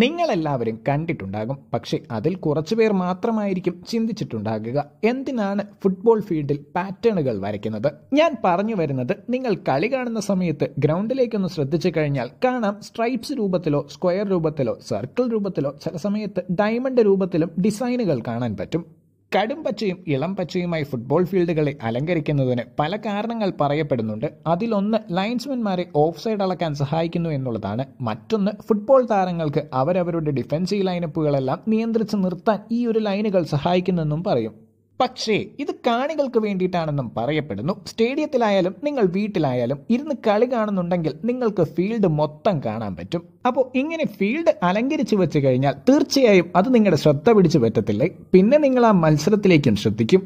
നിങ്ങളെല്ലാവരും കണ്ടിട്ടുണ്ടാകും പക്ഷേ അതിൽ കുറച്ചു പേർ മാത്രമായിരിക്കും ചിന്തിച്ചിട്ടുണ്ടാകുക എന്തിനാണ് ഫുട്ബോൾ ഫീൽഡിൽ പാറ്റേണുകൾ വരയ്ക്കുന്നത് ഞാൻ പറഞ്ഞു വരുന്നത് നിങ്ങൾ കളി കാണുന്ന സമയത്ത് ഗ്രൗണ്ടിലേക്കൊന്ന് ശ്രദ്ധിച്ചു കഴിഞ്ഞാൽ കാണാം സ്ട്രൈപ്സ് രൂപത്തിലോ സ്ക്വയർ രൂപത്തിലോ സർക്കിൾ രൂപത്തിലോ ചില സമയത്ത് ഡയമണ്ട് രൂപത്തിലും ഡിസൈനുകൾ കാണാൻ പറ്റും കടും പച്ചയും ഇളം പച്ചയുമായി ഫുട്ബോൾ ഫീൽഡുകളെ അലങ്കരിക്കുന്നതിന് പല കാരണങ്ങൾ പറയപ്പെടുന്നുണ്ട് അതിലൊന്ന് ലൈൻസ്മാൻമാരെ ഓഫ് സൈഡ് അളക്കാൻ സഹായിക്കുന്നു എന്നുള്ളതാണ് മറ്റൊന്ന് ഫുട്ബോൾ താരങ്ങൾക്ക് അവരവരുടെ ഡിഫൻസീവ് ലൈനപ്പുകളെല്ലാം നിയന്ത്രിച്ച് നിർത്താൻ ഈ ഒരു ലൈനുകൾ സഹായിക്കുന്നെന്നും പറയും പക്ഷേ ഇത് കാണികൾക്ക് വേണ്ടിയിട്ടാണെന്നും പറയപ്പെടുന്നു സ്റ്റേഡിയത്തിലായാലും നിങ്ങൾ വീട്ടിലായാലും ഇരുന്ന് കളി കാണുന്നുണ്ടെങ്കിൽ നിങ്ങൾക്ക് ഫീൽഡ് മൊത്തം കാണാൻ പറ്റും അപ്പോൾ ഇങ്ങനെ ഫീൽഡ് അലങ്കരിച്ചു വെച്ച് കഴിഞ്ഞാൽ തീർച്ചയായും അത് നിങ്ങളുടെ ശ്രദ്ധ പിടിച്ചു പറ്റത്തില്ലേ പിന്നെ നിങ്ങൾ ആ മത്സരത്തിലേക്കും ശ്രദ്ധിക്കും